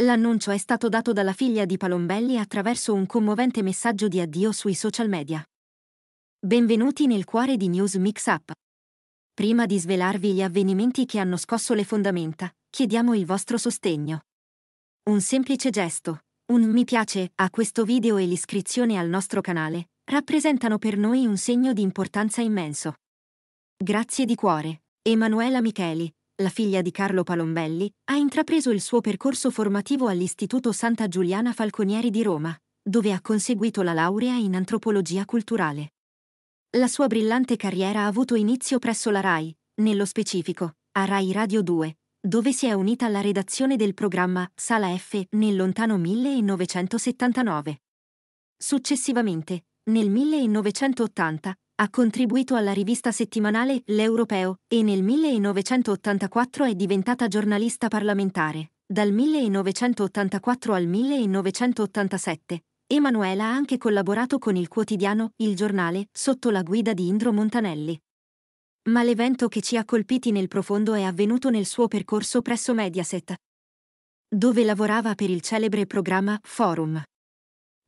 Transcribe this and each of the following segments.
L'annuncio è stato dato dalla figlia di Palombelli attraverso un commovente messaggio di addio sui social media. Benvenuti nel cuore di News Mix Up. Prima di svelarvi gli avvenimenti che hanno scosso le fondamenta, chiediamo il vostro sostegno. Un semplice gesto, un mi piace a questo video e l'iscrizione al nostro canale, rappresentano per noi un segno di importanza immenso. Grazie di cuore, Emanuela Micheli, la figlia di Carlo Palombelli, ha intrapreso il suo percorso formativo all'Istituto Santa Giuliana Falconieri di Roma, dove ha conseguito la laurea in antropologia culturale. La sua brillante carriera ha avuto inizio presso la RAI, nello specifico, a RAI Radio 2, dove si è unita alla redazione del programma Sala F nel lontano 1979. Successivamente, nel 1980, ha contribuito alla rivista settimanale L'Europeo e nel 1984 è diventata giornalista parlamentare. Dal 1984 al 1987, Emanuela ha anche collaborato con il quotidiano Il Giornale sotto la guida di Indro Montanelli. Ma l'evento che ci ha colpiti nel profondo è avvenuto nel suo percorso presso Mediaset, dove lavorava per il celebre programma Forum.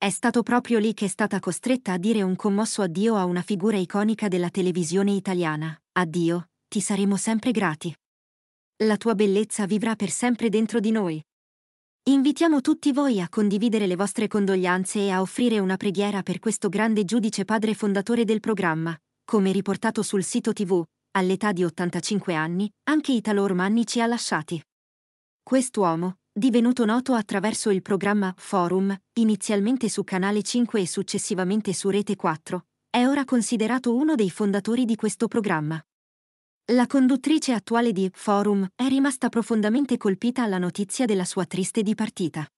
È stato proprio lì che è stata costretta a dire un commosso addio a una figura iconica della televisione italiana. Addio, ti saremo sempre grati. La tua bellezza vivrà per sempre dentro di noi. Invitiamo tutti voi a condividere le vostre condoglianze e a offrire una preghiera per questo grande giudice padre fondatore del programma, come riportato sul sito TV, all'età di 85 anni, anche Italo Ormanni ci ha lasciati. Quest'uomo, divenuto noto attraverso il programma Forum, inizialmente su Canale 5 e successivamente su Rete 4, è ora considerato uno dei fondatori di questo programma. La conduttrice attuale di Forum è rimasta profondamente colpita alla notizia della sua triste dipartita.